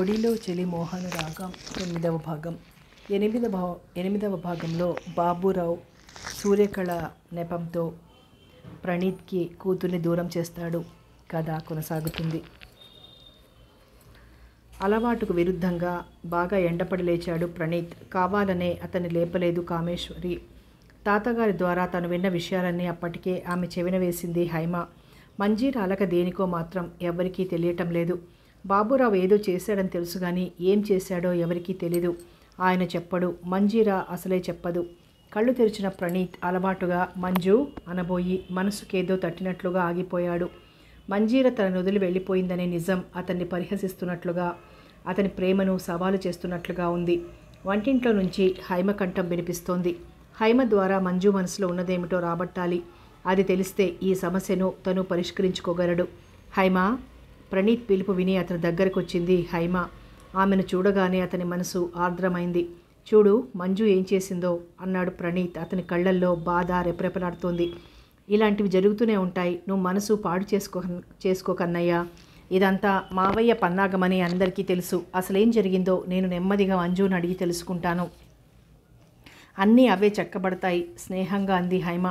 ఒడిలో చెలి మోహన్ రాగం తొమ్మిదవ భాగం ఎనిమిదవ ఎనిమిదవ భాగంలో బాబురావు సూర్యకళ నెపంతో ప్రణీత్కి కూతుర్ని దూరం చేస్తాడు కథ కొనసాగుతుంది అలవాటుకు విరుద్ధంగా బాగా ఎండపడి లేచాడు ప్రణీత్ కావాలనే అతన్ని లేపలేదు కామేశ్వరి తాతగారి ద్వారా తను విన్న విషయాలన్నీ అప్పటికే ఆమె చెవిన వేసింది హైమ మంజీరాలక దేనికో మాత్రం ఎవరికీ తెలియటం లేదు బాబురావు ఏదో చేశాడని తెలుసు కానీ ఏం చేశాడో ఎవరికీ తెలీదు ఆయన చెప్పడు మంజీరా అసలే చెప్పదు కళ్ళు తెరిచిన ప్రణీత్ అలవాటుగా మంజు అనబోయి మనసుకేదో తట్టినట్లుగా ఆగిపోయాడు మంజీర తన నుదులు వెళ్ళిపోయిందనే నిజం అతన్ని పరిహసిస్తున్నట్లుగా అతని ప్రేమను సవాలు చేస్తున్నట్లుగా ఉంది వంటింట్లో నుంచి హైమ కంఠం వినిపిస్తోంది హైమ ద్వారా మంజు మనసులో ఉన్నదేమిటో రాబట్టాలి అది తెలిస్తే ఈ సమస్యను తను పరిష్కరించుకోగలడు హైమ ప్రణీత్ పిలుపు విని అతని దగ్గరకు వచ్చింది హైమ ఆమెను చూడగానే అతని మనసు ఆర్ద్రమైంది చూడు మంజు ఏం చేసిందో అన్నాడు ప్రణీత్ అతని కళ్ళల్లో బాధ రెపరెపలాడుతోంది ఇలాంటివి జరుగుతూనే ఉంటాయి నువ్వు మనసు పాడు చేసుకో చేసుకోకన్నయ్యా ఇదంతా మావయ్య పన్నాగమని అందరికీ తెలుసు అసలేం జరిగిందో నేను నెమ్మదిగా మంజుని అడిగి తెలుసుకుంటాను అన్నీ అవే చక్కబడతాయి స్నేహంగా అంది హైమ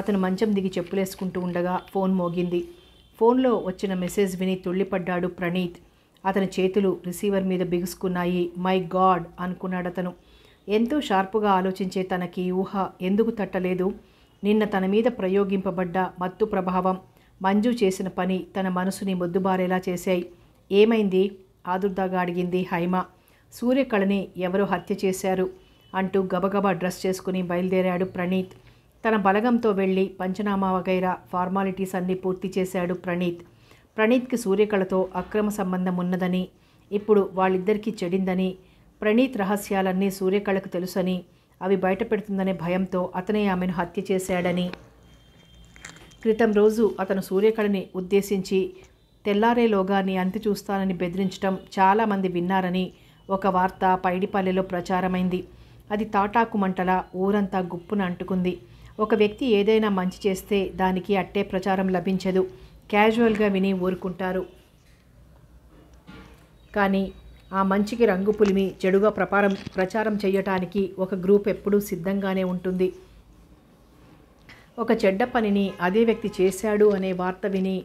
అతను మంచం దిగి చెప్పులేసుకుంటూ ఉండగా ఫోన్ మోగింది ఫోన్లో వచ్చిన మెసేజ్ విని తుళ్ళిపడ్డాడు ప్రణీత్ అతని చేతులు రిసీవర్ మీద బిగుసుకున్నాయి మై గాడ్ అనుకున్నాడు అతను ఎంతో షార్పుగా ఆలోచించే తనకి ఊహ ఎందుకు తట్టలేదు నిన్న తన మీద ప్రయోగింపబడ్డ మత్తు ప్రభావం మంజు చేసిన పని తన మనసుని మొద్దుబారేలా చేశాయి ఏమైంది ఆదుర్దాగా అడిగింది హైమ సూర్యకళని ఎవరో హత్య చేశారు అంటూ గబగబా డ్రెస్ చేసుకుని బయలుదేరాడు ప్రణీత్ తన బలగంతో వెళ్ళి పంచనామా వగైరా ఫార్మాలిటీస్ అన్నీ పూర్తి చేశాడు ప్రణీత్ ప్రణీత్కి సూర్యకళతో అక్రమ సంబంధం ఉన్నదని ఇప్పుడు వాళ్ళిద్దరికీ చెడిందని ప్రణీత్ రహస్యాలన్నీ సూర్యకళకు తెలుసని అవి బయట పెడుతుందనే భయంతో అతనే ఆమెను హత్య చేశాడని క్రితం రోజు అతను సూర్యకళని ఉద్దేశించి తెల్లారే నీ అంతి చూస్తానని బెదిరించడం చాలామంది విన్నారని ఒక వార్త పైడిపల్లెలో ప్రచారమైంది అది తాటాకు మంటల ఊరంతా గుప్పున అంటుకుంది ఒక వ్యక్తి ఏదైనా మంచి చేస్తే దానికి అట్టే ప్రచారం లభించదు క్యాజువల్గా విని ఊరుకుంటారు కానీ ఆ మంచికి రంగు పులిమి చెడుగా ప్రపారం ప్రచారం చేయటానికి ఒక గ్రూప్ ఎప్పుడూ సిద్ధంగానే ఉంటుంది ఒక చెడ్డ పనిని అదే వ్యక్తి చేశాడు అనే వార్త విని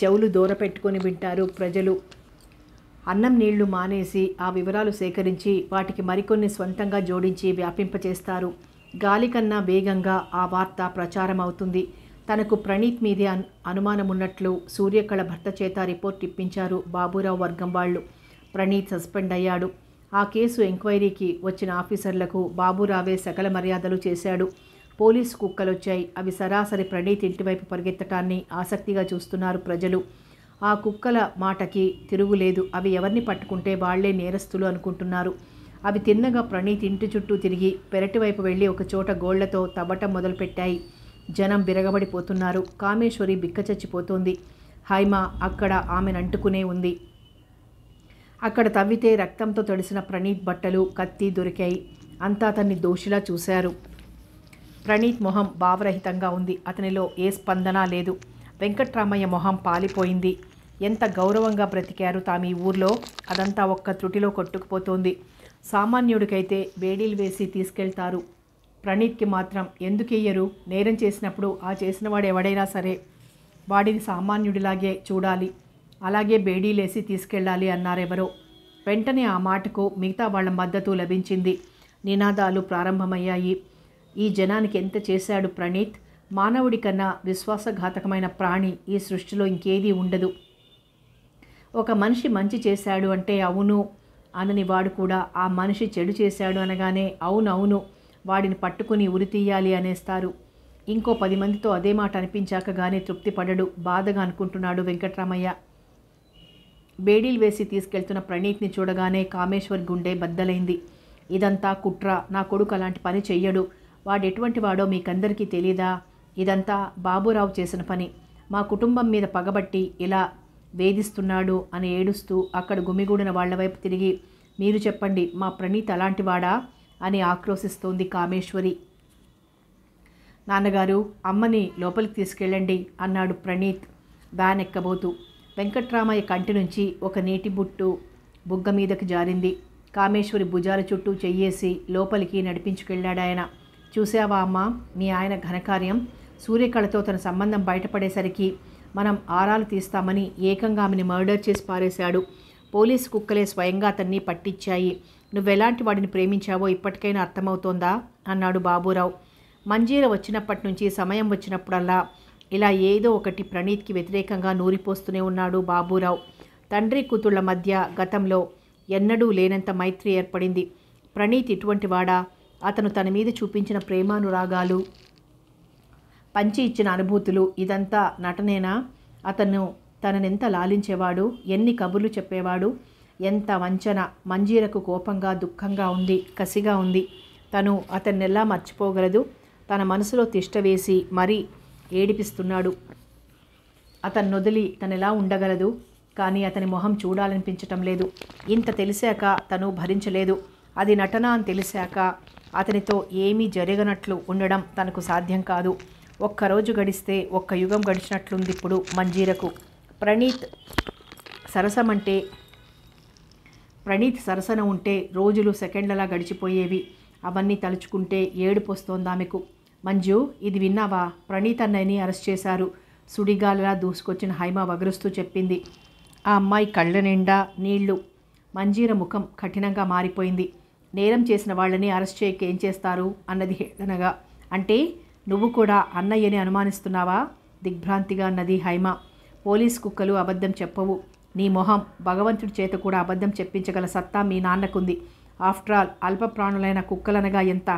చెవులు దూర పెట్టుకొని వింటారు ప్రజలు అన్నం నీళ్లు మానేసి ఆ వివరాలు సేకరించి వాటికి మరికొన్ని స్వంతంగా జోడించి వ్యాపింపచేస్తారు గాలికన్నా వేగంగా ఆ వార్త ప్రచారమవుతుంది తనకు ప్రణీత్ మీదే అనుమానం ఉన్నట్లు సూర్యకళ భర్త చేత రిపోర్ట్ ఇప్పించారు బాబురావు వర్గం వాళ్ళు ప్రణీత్ సస్పెండ్ అయ్యాడు ఆ కేసు ఎంక్వైరీకి వచ్చిన ఆఫీసర్లకు బాబురావే సకల మర్యాదలు చేశాడు పోలీసు కుక్కలొచ్చాయి అవి సరాసరి ప్రణీత్ ఇంటివైపు పరిగెత్తటాన్ని ఆసక్తిగా చూస్తున్నారు ప్రజలు ఆ కుక్కల మాటకి తిరుగులేదు అవి ఎవరిని పట్టుకుంటే వాళ్లే నేరస్తులు అనుకుంటున్నారు అవి తిన్నగా ప్రణీత్ ఇంటి చుట్టూ తిరిగి పెరటి వైపు వెళ్ళి ఒక చోట గోళ్లతో తవ్వటం మొదలుపెట్టాయి జనం బిరగబడిపోతున్నారు కామేశ్వరి బిక్కచచ్చిపోతోంది హైమ అక్కడ ఆమెను అంటుకునే ఉంది అక్కడ తవ్వితే రక్తంతో తడిసిన ప్రణీత్ బట్టలు కత్తి దొరికాయి అంతా అతన్ని దోషిలా చూశారు ప్రణీత్ మొహం భావరహితంగా ఉంది అతనిలో ఏ స్పందన లేదు వెంకట్రామయ్య మొహం పాలిపోయింది ఎంత గౌరవంగా బ్రతికారు తాము ఈ ఊర్లో అదంతా ఒక్క త్రుటిలో కొట్టుకుపోతోంది సామాన్యుడికైతే వేడీలు వేసి తీసుకెళ్తారు ప్రణీత్కి మాత్రం ఎందుకెయ్యరు నేరం చేసినప్పుడు ఆ చేసినవాడు ఎవడైనా సరే వాడిని సామాన్యుడిలాగే చూడాలి అలాగే బేడీలేసి తీసుకెళ్ళాలి అన్నారెవరో వెంటనే ఆ మాటకు మిగతా వాళ్ళ మద్దతు లభించింది నినాదాలు ప్రారంభమయ్యాయి ఈ జనానికి ఎంత చేశాడు ప్రణీత్ మానవుడి కన్నా విశ్వాసఘాతకమైన ప్రాణి ఈ సృష్టిలో ఇంకేదీ ఉండదు ఒక మనిషి మంచి చేశాడు అంటే అవును అనని వాడు కూడా ఆ మనిషి చెడు చేశాడు అనగానే అవునవును వాడిని పట్టుకుని ఉరి తీయాలి అనేస్తారు ఇంకో పది మందితో అదే మాట అనిపించాక గానే తృప్తి పడడు బాధగా అనుకుంటున్నాడు వెంకట్రామయ్య బేడీలు వేసి తీసుకెళ్తున్న ప్రణీత్ని చూడగానే కామేశ్వర్ గుండె బద్దలైంది ఇదంతా కుట్ర నా కొడుకు అలాంటి పని చెయ్యడు వాడు ఎటువంటి వాడో మీకందరికీ తెలీదా ఇదంతా బాబురావు చేసిన పని మా కుటుంబం మీద పగబట్టి ఇలా వేధిస్తున్నాడు అని ఏడుస్తూ అక్కడ గుమిగూడిన వాళ్ల వైపు తిరిగి మీరు చెప్పండి మా ప్రణీత్ అలాంటివాడా అని ఆక్రోశిస్తోంది కామేశ్వరి నాన్నగారు అమ్మని లోపలికి తీసుకెళ్ళండి అన్నాడు ప్రణీత్ వ్యాన్ ఎక్కబోతూ వెంకట్రామయ్య కంటి నుంచి ఒక నీటి బుట్టు బుగ్గ మీదకి జారింది కామేశ్వరి భుజాల చుట్టూ చెయ్యేసి లోపలికి నడిపించుకెళ్ళాడాయన చూసావా అమ్మ మీ ఆయన ఘనకార్యం సూర్యకళతో తన సంబంధం బయటపడేసరికి మనం ఆరాలు తీస్తామని ఏకంగా ఆమెని మర్డర్ చేసి పారేశాడు పోలీసు కుక్కలే స్వయంగా అతన్ని పట్టించాయి నువ్వెలాంటి వాడిని ప్రేమించావో ఇప్పటికైనా అర్థమవుతోందా అన్నాడు బాబురావు మంజీర వచ్చినప్పటి నుంచి సమయం వచ్చినప్పుడల్లా ఇలా ఏదో ఒకటి ప్రణీత్కి వ్యతిరేకంగా నూరిపోస్తూనే ఉన్నాడు బాబురావు తండ్రి కూతుళ్ల మధ్య గతంలో ఎన్నడూ లేనంత మైత్రి ఏర్పడింది ప్రణీత్ ఇటువంటి వాడా అతను తన మీద చూపించిన ప్రేమానురాగాలు పంచి ఇచ్చిన అనుభూతులు ఇదంతా నటనేనా అతను తననెంత లాలించేవాడు ఎన్ని కబుర్లు చెప్పేవాడు ఎంత వంచన మంజీరకు కోపంగా దుఃఖంగా ఉంది కసిగా ఉంది తను అతన్ని ఎలా మర్చిపోగలదు తన మనసులో తిష్టవేసి మరీ ఏడిపిస్తున్నాడు నొదిలి వదిలి ఎలా ఉండగలదు కానీ అతని మొహం చూడాలనిపించటం లేదు ఇంత తెలిసాక తను భరించలేదు అది నటన అని తెలిసాక అతనితో ఏమీ జరగనట్లు ఉండడం తనకు సాధ్యం కాదు ఒక్కరోజు గడిస్తే ఒక్క యుగం గడిచినట్లుంది ఇప్పుడు మంజీరకు ప్రణీత్ సరసమంటే ప్రణీత్ సరసన ఉంటే రోజులు సెకండ్లలా గడిచిపోయేవి అవన్నీ తలుచుకుంటే ఏడుపు వస్తోంది ఆమెకు మంజు ఇది విన్నావా ప్రణీత్ అన్నయ్యని అరెస్ట్ చేశారు సుడిగాలలా దూసుకొచ్చిన హైమ వగరుస్తూ చెప్పింది ఆ అమ్మాయి కళ్ళ నిండా నీళ్లు మంజీర ముఖం కఠినంగా మారిపోయింది నేరం చేసిన వాళ్ళని అరెస్ట్ చేయక ఏం చేస్తారు అన్నది హేళనగా అంటే నువ్వు కూడా అన్నయ్యని అనుమానిస్తున్నావా దిగ్భ్రాంతిగా అన్నది హైమ పోలీస్ కుక్కలు అబద్ధం చెప్పవు నీ మొహం భగవంతుడి చేత కూడా అబద్ధం చెప్పించగల సత్తా మీ నాన్నకుంది ఆఫ్టర్ ఆల్ అల్ప ప్రాణులైన కుక్కలనగా ఎంత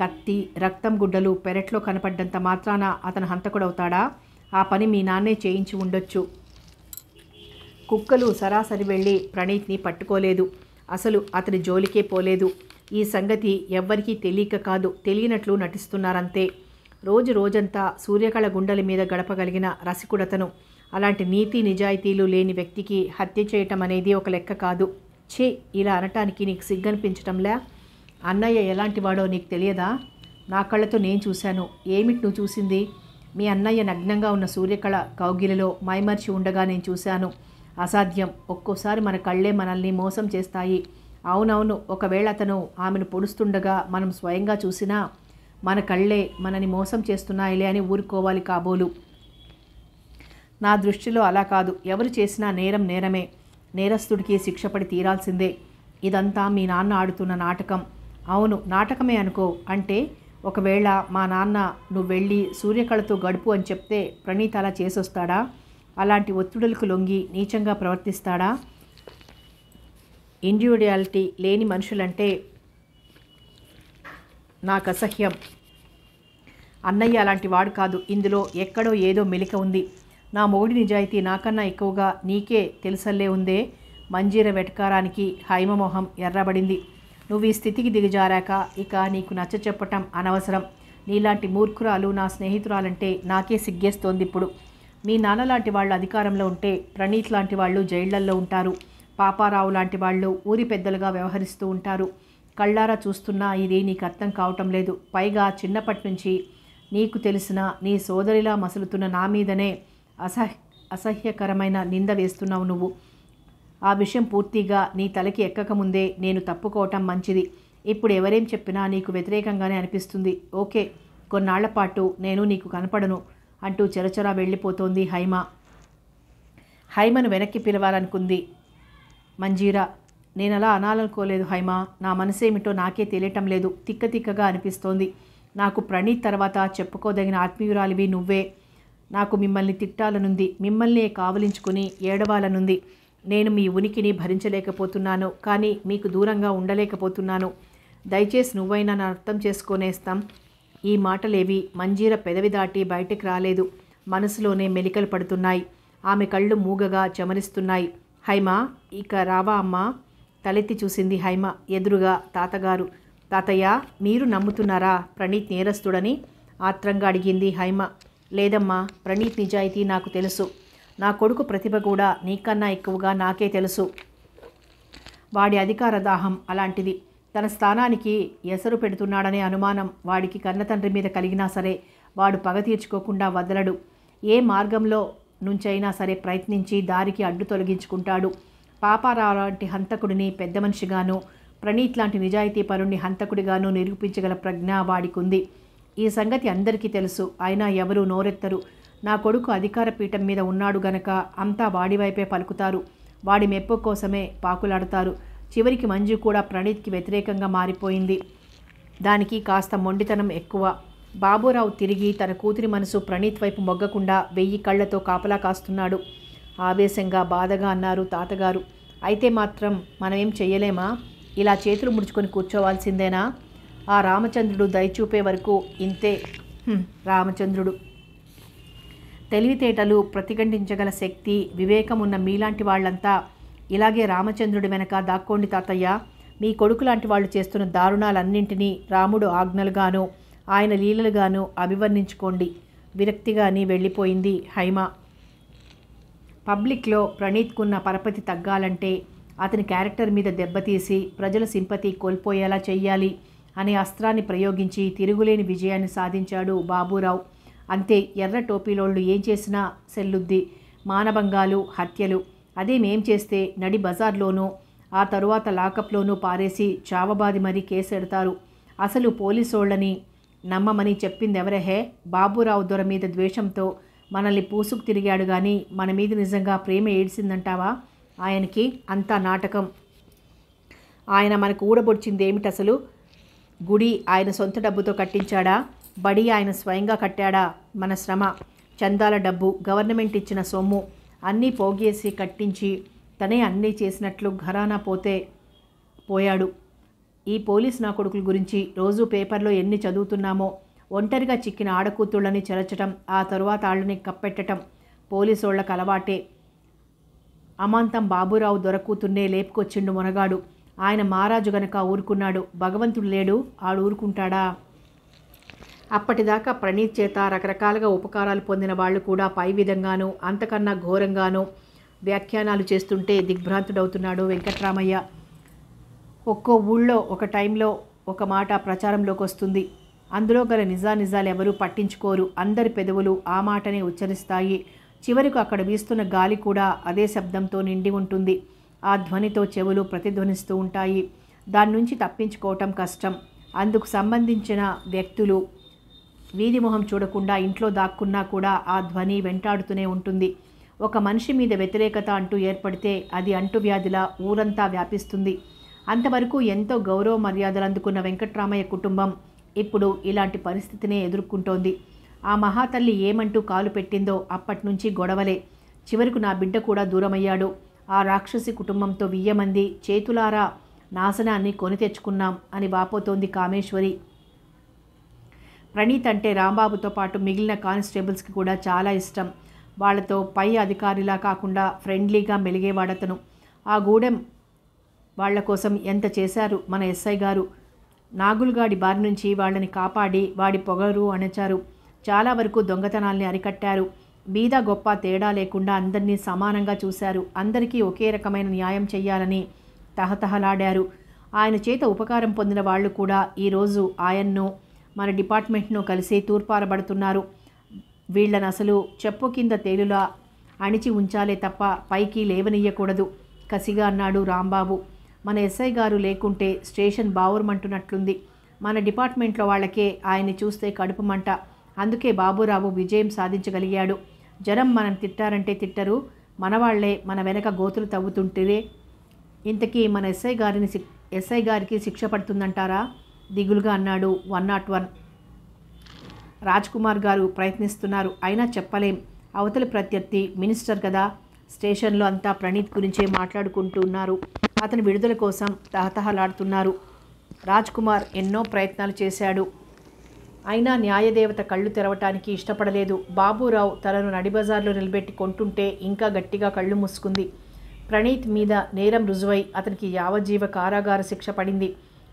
కత్తి రక్తం గుడ్డలు పెరట్లో కనపడ్డంత మాత్రాన అతను హంతకుడవుతాడా ఆ పని మీ నాన్నే చేయించి ఉండొచ్చు కుక్కలు సరాసరి వెళ్ళి ప్రణీత్ని పట్టుకోలేదు అసలు అతని జోలికే పోలేదు ఈ సంగతి ఎవ్వరికీ తెలియక కాదు తెలియనట్లు నటిస్తున్నారంతే రోజు రోజంతా సూర్యకళ గుండెల మీద గడపగలిగిన రసికుడతను అలాంటి నీతి నిజాయితీలు లేని వ్యక్తికి హత్య చేయటం అనేది ఒక లెక్క కాదు ఛీ ఇలా అనటానికి నీకు సిగ్గనిపించటంలే అన్నయ్య ఎలాంటివాడో నీకు తెలియదా నా కళ్ళతో నేను చూశాను ఏమిటి నువ్వు చూసింది మీ అన్నయ్య నగ్నంగా ఉన్న సూర్యకళ కౌగిలిలో మైమర్చి ఉండగా నేను చూశాను అసాధ్యం ఒక్కోసారి మన కళ్ళే మనల్ని మోసం చేస్తాయి అవునవును ఒకవేళ అతను ఆమెను పొడుస్తుండగా మనం స్వయంగా చూసినా మన కళ్ళే మనని మోసం చేస్తున్నాయిలే అని ఊరుకోవాలి కాబోలు నా దృష్టిలో అలా కాదు ఎవరు చేసినా నేరం నేరమే నేరస్తుడికి శిక్షపడి తీరాల్సిందే ఇదంతా మీ నాన్న ఆడుతున్న నాటకం అవును నాటకమే అనుకో అంటే ఒకవేళ మా నాన్న నువ్వు వెళ్ళి సూర్యకళతో గడుపు అని చెప్తే ప్రణీత అలా చేసొస్తాడా అలాంటి ఒత్తిడులకు లొంగి నీచంగా ప్రవర్తిస్తాడా ఇండివిడువాలిటీ లేని మనుషులంటే నాకు అసహ్యం అన్నయ్య అలాంటి వాడు కాదు ఇందులో ఎక్కడో ఏదో మెలిక ఉంది నా మోడి నిజాయితీ నాకన్నా ఎక్కువగా నీకే తెలుసల్లే ఉందే మంజీర వెటకారానికి హైమమోహం ఎర్రబడింది నువ్వు ఈ స్థితికి దిగజారాక ఇక నీకు నచ్చ చెప్పటం అనవసరం నీలాంటి మూర్ఖురాలు నా స్నేహితురాలంటే నాకే సిగ్గేస్తోంది ఇప్పుడు మీ నాన్న లాంటి వాళ్ళు అధికారంలో ఉంటే ప్రణీత్ లాంటి వాళ్ళు జైళ్లల్లో ఉంటారు పాపారావు లాంటి వాళ్ళు ఊరి పెద్దలుగా వ్యవహరిస్తూ ఉంటారు కళ్ళారా చూస్తున్నా ఇది నీకు అర్థం కావటం లేదు పైగా చిన్నప్పటి నుంచి నీకు తెలిసిన నీ సోదరిలా మసులుతున్న నా మీదనే అసహ్య అసహ్యకరమైన నింద వేస్తున్నావు నువ్వు ఆ విషయం పూర్తిగా నీ తలకి ఎక్కకముందే నేను తప్పుకోవటం మంచిది ఇప్పుడు ఎవరేం చెప్పినా నీకు వ్యతిరేకంగానే అనిపిస్తుంది ఓకే కొన్నాళ్ల పాటు నేను నీకు కనపడను అంటూ చెరచరా వెళ్ళిపోతోంది హైమ హైమను వెనక్కి పిలవాలనుకుంది మంజీరా నేను అలా అనాలనుకోలేదు హైమా నా మనసేమిటో నాకే తెలియటం లేదు తిక్క తిక్కగా అనిపిస్తోంది నాకు ప్రణీత్ తర్వాత చెప్పుకోదగిన ఆత్మీయురాలివి నువ్వే నాకు మిమ్మల్ని తిట్టాలనుంది మిమ్మల్ని కావలించుకుని ఏడవాలనుంది నేను మీ ఉనికిని భరించలేకపోతున్నాను కానీ మీకు దూరంగా ఉండలేకపోతున్నాను దయచేసి నువ్వైనా నన్ను అర్థం చేసుకునేస్తాం ఈ మాటలేవి మంజీర పెదవి దాటి బయటకు రాలేదు మనసులోనే మెలికలు పడుతున్నాయి ఆమె కళ్ళు మూగగా చమరిస్తున్నాయి హైమా ఇక రావా అమ్మా తలెత్తి చూసింది హైమ ఎదురుగా తాతగారు తాతయ్య మీరు నమ్ముతున్నారా ప్రణీత్ నేరస్తుడని ఆత్రంగా అడిగింది హైమ లేదమ్మా ప్రణీత్ నిజాయితీ నాకు తెలుసు నా కొడుకు ప్రతిభ కూడా నీకన్నా ఎక్కువగా నాకే తెలుసు వాడి అధికార దాహం అలాంటిది తన స్థానానికి ఎసరు పెడుతున్నాడనే అనుమానం వాడికి కన్నతండ్రి మీద కలిగినా సరే వాడు పగ తీర్చుకోకుండా వదలడు ఏ మార్గంలో నుంచైనా సరే ప్రయత్నించి దారికి అడ్డు తొలగించుకుంటాడు పాపారావు లాంటి హంతకుడిని పెద్ద మనిషిగాను ప్రణీత్ లాంటి నిజాయితీ పరుణ్ణి హంతకుడిగాను నిరూపించగల ప్రజ్ఞ ఉంది ఈ సంగతి అందరికీ తెలుసు అయినా ఎవరూ నోరెత్తరు నా కొడుకు అధికార పీఠం మీద ఉన్నాడు గనక అంతా వాడివైపే పలుకుతారు వాడి మెప్పు కోసమే పాకులాడతారు చివరికి మంజు కూడా ప్రణీత్కి వ్యతిరేకంగా మారిపోయింది దానికి కాస్త మొండితనం ఎక్కువ బాబురావు తిరిగి తన కూతురి మనసు ప్రణీత్ వైపు మొగ్గకుండా వెయ్యి కళ్లతో కాపలా కాస్తున్నాడు ఆవేశంగా బాధగా అన్నారు తాతగారు అయితే మాత్రం మనమేం చేయలేమా ఇలా చేతులు ముడుచుకొని కూర్చోవాల్సిందేనా ఆ రామచంద్రుడు దయచూపే వరకు ఇంతే రామచంద్రుడు తెలివితేటలు ప్రతిఘటించగల శక్తి వివేకం ఉన్న మీలాంటి వాళ్ళంతా ఇలాగే రామచంద్రుడి వెనక దాక్కోండి తాతయ్య మీ కొడుకు లాంటి వాళ్ళు చేస్తున్న దారుణాలన్నింటినీ రాముడు ఆజ్ఞలుగాను ఆయన లీలలుగాను అభివర్ణించుకోండి విరక్తిగాని వెళ్ళిపోయింది హైమ పబ్లిక్లో ప్రణీత్కున్న పరపతి తగ్గాలంటే అతని క్యారెక్టర్ మీద దెబ్బతీసి ప్రజల సింపతి కోల్పోయేలా చేయాలి అనే అస్త్రాన్ని ప్రయోగించి తిరుగులేని విజయాన్ని సాధించాడు బాబురావు అంతే ఎర్ర టోపీలోళ్ళు ఏం చేసినా సెల్లుద్ది మానభంగాలు హత్యలు అదేమేం చేస్తే నడి బజార్లోనూ ఆ తరువాత లాకప్లోనూ పారేసి చావబాది మరీ కేసెడతారు అసలు పోలీసోళ్ళని నమ్మమని చెప్పిందెవరహే బాబురావు దొర మీద ద్వేషంతో మనల్ని పూసుకు తిరిగాడు కానీ మన మీద నిజంగా ప్రేమ ఏడిసిందంటావా ఆయనకి అంతా నాటకం ఆయన మనకు ఊడబొడిచింది ఏమిటి అసలు గుడి ఆయన సొంత డబ్బుతో కట్టించాడా బడి ఆయన స్వయంగా కట్టాడా మన శ్రమ చందాల డబ్బు గవర్నమెంట్ ఇచ్చిన సొమ్ము అన్నీ పోగేసి కట్టించి తనే అన్నీ చేసినట్లు ఘరానా పోతే పోయాడు ఈ పోలీస్ నా కొడుకుల గురించి రోజు పేపర్లో ఎన్ని చదువుతున్నామో ఒంటరిగా చిక్కిన ఆడకూతుళ్ళని చెరచటం ఆ తరువాత ఆళ్ళని కప్పెట్టడం పోలీసోళ్లకు అలవాటే అమాంతం బాబురావు దొరకూతున్నే లేపుకొచ్చిండు మునగాడు ఆయన మహారాజు గనక ఊరుకున్నాడు భగవంతుడు లేడు ఆడు ఊరుకుంటాడా అప్పటిదాకా ప్రణీత్ చేత రకరకాలుగా ఉపకారాలు పొందిన వాళ్ళు కూడా పై విధంగానూ అంతకన్నా ఘోరంగానూ వ్యాఖ్యానాలు చేస్తుంటే దిగ్భ్రాంతుడవుతున్నాడు వెంకట్రామయ్య ఒక్కో ఊళ్ళో ఒక టైంలో ఒక మాట ప్రచారంలోకి వస్తుంది అందులో గల నిజానిజాలు ఎవరూ పట్టించుకోరు అందరి పెదవులు ఆ మాటనే ఉచ్చరిస్తాయి చివరకు అక్కడ వీస్తున్న గాలి కూడా అదే శబ్దంతో నిండి ఉంటుంది ఆ ధ్వనితో చెవులు ప్రతిధ్వనిస్తూ ఉంటాయి దాని నుంచి తప్పించుకోవటం కష్టం అందుకు సంబంధించిన వ్యక్తులు వీధి మొహం చూడకుండా ఇంట్లో దాక్కున్నా కూడా ఆ ధ్వని వెంటాడుతూనే ఉంటుంది ఒక మనిషి మీద వ్యతిరేకత అంటూ ఏర్పడితే అది అంటువ్యాధిలా ఊరంతా వ్యాపిస్తుంది అంతవరకు ఎంతో గౌరవ మర్యాదలు అందుకున్న వెంకట్రామయ్య కుటుంబం ఇప్పుడు ఇలాంటి పరిస్థితినే ఎదుర్కొంటోంది ఆ మహాతల్లి ఏమంటూ కాలు పెట్టిందో అప్పటి నుంచి గొడవలే చివరకు నా బిడ్డ కూడా దూరమయ్యాడు ఆ రాక్షసి కుటుంబంతో వియ్యమంది చేతులారా నాశనాన్ని కొని తెచ్చుకున్నాం అని వాపోతోంది కామేశ్వరి ప్రణీత్ అంటే రాంబాబుతో పాటు మిగిలిన కానిస్టేబుల్స్కి కూడా చాలా ఇష్టం వాళ్లతో పై అధికారిలా కాకుండా ఫ్రెండ్లీగా మెలిగేవాడతను ఆ గూడెం వాళ్ల కోసం ఎంత చేశారు మన ఎస్ఐ గారు నాగులుగాడి బారి నుంచి వాళ్ళని కాపాడి వాడి పొగరు అణచారు చాలా వరకు దొంగతనాల్ని అరికట్టారు బీద గొప్ప తేడా లేకుండా అందరినీ సమానంగా చూశారు అందరికీ ఒకే రకమైన న్యాయం చేయాలని తహతహలాడారు ఆయన చేత ఉపకారం పొందిన వాళ్ళు కూడా ఈరోజు ఆయన్ను మన డిపార్ట్మెంట్ను కలిసి తూర్పారబడుతున్నారు వీళ్ళని అసలు చెప్పు కింద తేలులా అణిచి ఉంచాలే తప్ప పైకి లేవనీయకూడదు కసిగా అన్నాడు రాంబాబు మన ఎస్ఐ గారు లేకుంటే స్టేషన్ బావురమంటున్నట్లుంది మన డిపార్ట్మెంట్లో వాళ్ళకే ఆయన్ని చూస్తే కడుపుమంట అందుకే బాబురావు విజయం సాధించగలిగాడు జనం మనం తిట్టారంటే తిట్టరు మనవాళ్లే మన వెనక గోతులు తవ్వుతుంటేరే ఇంతకీ మన ఎస్ఐ గారిని ఎస్ఐ గారికి శిక్ష పడుతుందంటారా దిగులుగా అన్నాడు one not one Raj Kumar గారు ప్రయత్నిస్తున్నారు అయినా చెప్పలేం అవతలి ప్రత్యర్థి మినిస్టర్ కదా స్టేషన్లో అంతా ప్రణీత్ గురించే మాట్లాడుకుంటున్నారు అతని విడుదల కోసం తహతహలాడుతున్నారు రాజ్ కుమార్ ఎన్నో ప్రయత్నాలు చేశాడు అయినా న్యాయదేవత కళ్ళు తెరవటానికి ఇష్టపడలేదు బాబురావు తనను నడిబజార్లో నిలబెట్టి కొంటుంటే ఇంకా గట్టిగా కళ్ళు మూసుకుంది ప్రణీత్ మీద నేరం రుజువై అతనికి యావజీవ కారాగార శిక్ష పడింది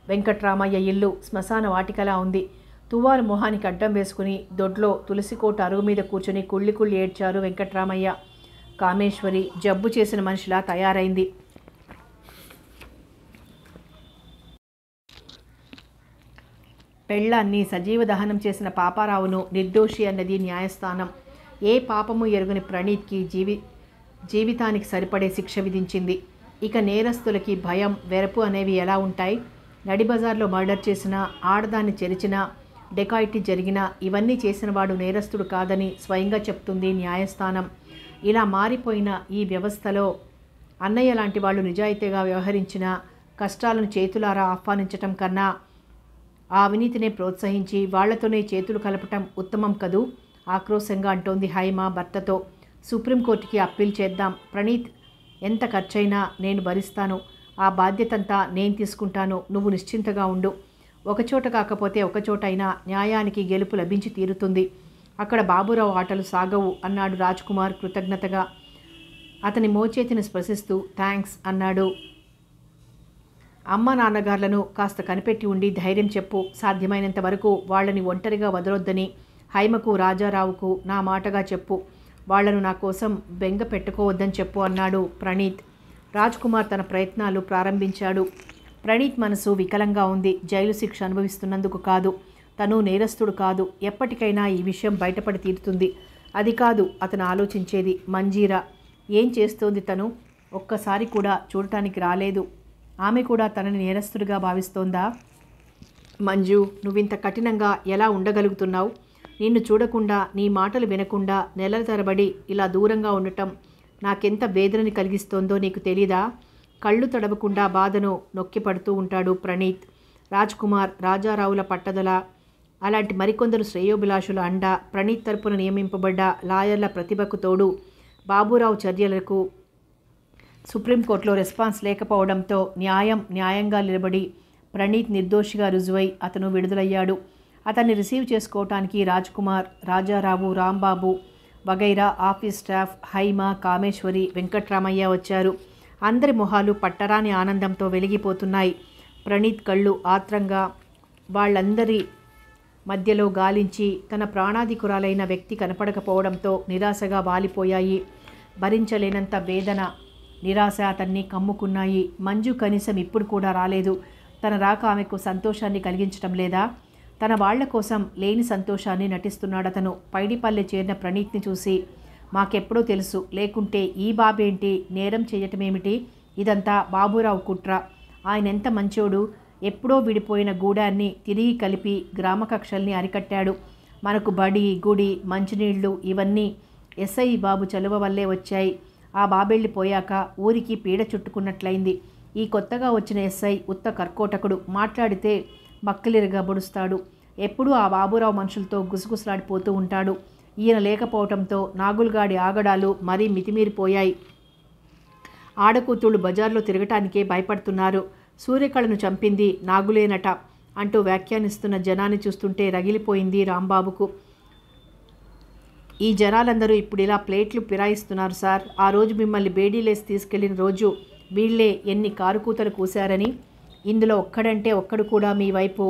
వెంకట్రామయ్య ఇల్లు శ్మశాన వాటికలా ఉంది తువ్వాలు మొహానికి అడ్డం వేసుకుని దొడ్లో తులసికోట అరుగు మీద కూర్చొని కుళ్ళి కుళ్ళి ఏడ్చారు వెంకట్రామయ్య కామేశ్వరి జబ్బు చేసిన మనిషిలా తయారైంది పెళ్ళాన్ని సజీవ దహనం చేసిన పాపారావును నిర్దోషి అన్నది న్యాయస్థానం ఏ పాపము ఎరుగని ప్రణీత్కి జీవి జీవితానికి సరిపడే శిక్ష విధించింది ఇక నేరస్తులకి భయం వెరపు అనేవి ఎలా ఉంటాయి నడిబజార్లో మర్డర్ చేసిన ఆడదాన్ని చెరిచిన డెకాయిటీ జరిగిన ఇవన్నీ చేసిన వాడు నేరస్తుడు కాదని స్వయంగా చెప్తుంది న్యాయస్థానం ఇలా మారిపోయిన ఈ వ్యవస్థలో అన్నయ్య లాంటి వాళ్ళు నిజాయితీగా వ్యవహరించిన కష్టాలను చేతులారా ఆహ్వానించటం కన్నా ఆ అవినీతిని ప్రోత్సహించి వాళ్లతోనే చేతులు కలపటం ఉత్తమం కదూ ఆక్రోశంగా అంటోంది హైమ భర్తతో సుప్రీంకోర్టుకి అప్పీల్ చేద్దాం ప్రణీత్ ఎంత ఖర్చైనా నేను భరిస్తాను ఆ బాధ్యతంతా నేను తీసుకుంటాను నువ్వు నిశ్చింతగా ఉండు ఒకచోట కాకపోతే ఒకచోటైనా న్యాయానికి గెలుపు లభించి తీరుతుంది అక్కడ బాబురావు ఆటలు సాగవు అన్నాడు రాజ్కుమార్ కృతజ్ఞతగా అతని మోచేతిని స్పర్శిస్తూ థ్యాంక్స్ అన్నాడు అమ్మ నాన్నగారులను కాస్త కనిపెట్టి ఉండి ధైర్యం చెప్పు సాధ్యమైనంత వరకు వాళ్ళని ఒంటరిగా వదలొద్దని హైమకు రాజారావుకు నా మాటగా చెప్పు వాళ్లను నా కోసం బెంగ పెట్టుకోవద్దని చెప్పు అన్నాడు ప్రణీత్ రాజ్ కుమార్ తన ప్రయత్నాలు ప్రారంభించాడు ప్రణీత్ మనసు వికలంగా ఉంది జైలు శిక్ష అనుభవిస్తున్నందుకు కాదు తను నేరస్తుడు కాదు ఎప్పటికైనా ఈ విషయం బయటపడి తీరుతుంది అది కాదు అతను ఆలోచించేది మంజీరా ఏం చేస్తోంది తను ఒక్కసారి కూడా చూడటానికి రాలేదు ఆమె కూడా తనని నేరస్తుడిగా భావిస్తోందా మంజు నువ్వింత కఠినంగా ఎలా ఉండగలుగుతున్నావు నిన్ను చూడకుండా నీ మాటలు వినకుండా నెలల తరబడి ఇలా దూరంగా ఉండటం నాకెంత వేదనని కలిగిస్తోందో నీకు తెలీదా కళ్ళు తడవకుండా బాధను నొక్కిపడుతూ ఉంటాడు ప్రణీత్ రాజ్ కుమార్ రాజారావుల పట్టదల అలాంటి మరికొందరు శ్రేయోభిలాషుల అండ ప్రణీత్ తరపున నియమింపబడ్డ లాయర్ల ప్రతిభకు తోడు బాబురావు చర్యలకు సుప్రీంకోర్టులో రెస్పాన్స్ లేకపోవడంతో న్యాయం న్యాయంగా నిలబడి ప్రణీత్ నిర్దోషిగా రుజువై అతను విడుదలయ్యాడు అతన్ని రిసీవ్ చేసుకోవటానికి రాజ్ కుమార్ రాజారావు రాంబాబు వగైరా ఆఫీస్ స్టాఫ్ హైమ కామేశ్వరి వెంకట్రామయ్య వచ్చారు అందరి మొహాలు పట్టరాని ఆనందంతో వెలిగిపోతున్నాయి ప్రణీత్ కళ్ళు ఆత్రంగా వాళ్ళందరి మధ్యలో గాలించి తన ప్రాణాధికురాలైన వ్యక్తి కనపడకపోవడంతో నిరాశగా వాలిపోయాయి భరించలేనంత వేదన నిరాశ అతన్ని కమ్ముకున్నాయి మంజు కనీసం ఇప్పుడు కూడా రాలేదు తన రాక ఆమెకు సంతోషాన్ని కలిగించడం లేదా తన వాళ్ల కోసం లేని సంతోషాన్ని నటిస్తున్నాడు అతను పైడిపల్లె చేరిన ప్రణీత్ని చూసి మాకెప్పుడో తెలుసు లేకుంటే ఈ బాబేంటి నేరం చేయటమేమిటి ఇదంతా బాబురావు కుట్ర ఆయన ఎంత మంచోడు ఎప్పుడో విడిపోయిన గూడాన్ని తిరిగి కలిపి గ్రామకక్షల్ని అరికట్టాడు మనకు బడి గుడి మంచినీళ్లు ఇవన్నీ ఎస్ఐ బాబు చలువ వల్లే వచ్చాయి ఆ బాబెళ్ళి పోయాక ఊరికి పీడ చుట్టుకున్నట్లయింది ఈ కొత్తగా వచ్చిన ఎస్ఐ ఉత్త కర్కోటకుడు మాట్లాడితే మక్కిలిరిగా బుడుస్తాడు ఎప్పుడూ ఆ బాబురావు మనుషులతో గుసగుసలాడిపోతూ ఉంటాడు ఈయన లేకపోవటంతో నాగులుగాడి ఆగడాలు మరీ మితిమీరిపోయాయి ఆడకూతుళ్ళు బజార్లో తిరగటానికే భయపడుతున్నారు సూర్యకళను చంపింది నాగులేనట అంటూ వ్యాఖ్యానిస్తున్న జనాన్ని చూస్తుంటే రగిలిపోయింది రాంబాబుకు ఈ జనాలందరూ ఇప్పుడు ఇలా ప్లేట్లు పిరాయిస్తున్నారు సార్ ఆ రోజు మిమ్మల్ని బేడీలేసి తీసుకెళ్లిన రోజు వీళ్లే ఎన్ని కారుకూతలు కూశారని ఇందులో ఒక్కడంటే ఒక్కడు కూడా మీ వైపు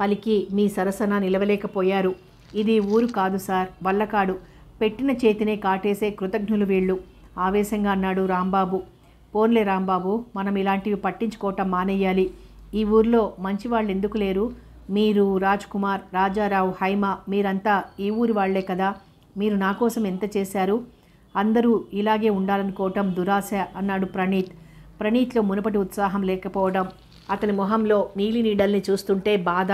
పలికి మీ సరసన నిలవలేకపోయారు ఇది ఊరు కాదు సార్ వల్లకాడు పెట్టిన చేతినే కాటేసే కృతజ్ఞులు వీళ్ళు ఆవేశంగా అన్నాడు రాంబాబు పోన్లే రాంబాబు మనం ఇలాంటివి పట్టించుకోవటం మానేయాలి ఈ ఊర్లో మంచివాళ్ళు ఎందుకు లేరు మీరు రాజ్ కుమార్ రాజారావు హైమ మీరంతా ఈ ఊరి వాళ్లే కదా మీరు నా కోసం ఎంత చేశారు అందరూ ఇలాగే ఉండాలనుకోవటం దురాశ అన్నాడు ప్రణీత్ ప్రణీత్లో మునుపటి ఉత్సాహం లేకపోవడం అతని మొహంలో నీలి నీడల్ని చూస్తుంటే బాధ